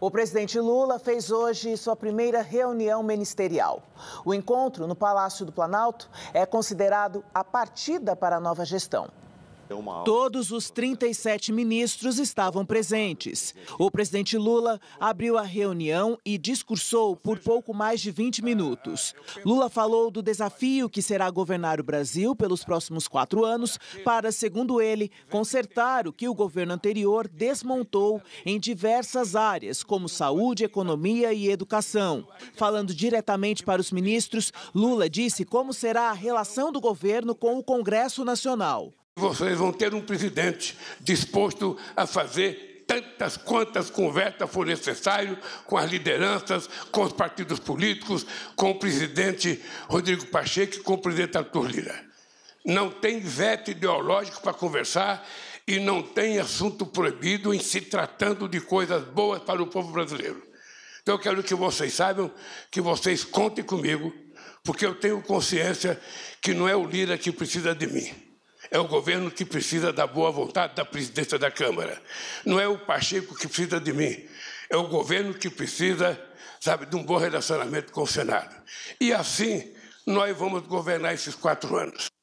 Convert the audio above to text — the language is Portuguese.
O presidente Lula fez hoje sua primeira reunião ministerial. O encontro no Palácio do Planalto é considerado a partida para a nova gestão. Todos os 37 ministros estavam presentes. O presidente Lula abriu a reunião e discursou por pouco mais de 20 minutos. Lula falou do desafio que será governar o Brasil pelos próximos quatro anos para, segundo ele, consertar o que o governo anterior desmontou em diversas áreas, como saúde, economia e educação. Falando diretamente para os ministros, Lula disse como será a relação do governo com o Congresso Nacional vocês vão ter um presidente disposto a fazer tantas quantas conversas for necessário com as lideranças, com os partidos políticos, com o presidente Rodrigo Pacheco e com o presidente Arthur Lira. Não tem veto ideológico para conversar e não tem assunto proibido em se tratando de coisas boas para o povo brasileiro. Então eu quero que vocês saibam que vocês contem comigo, porque eu tenho consciência que não é o Lira que precisa de mim. É o governo que precisa da boa vontade da presidência da Câmara. Não é o Pacheco que precisa de mim. É o governo que precisa, sabe, de um bom relacionamento com o Senado. E assim nós vamos governar esses quatro anos.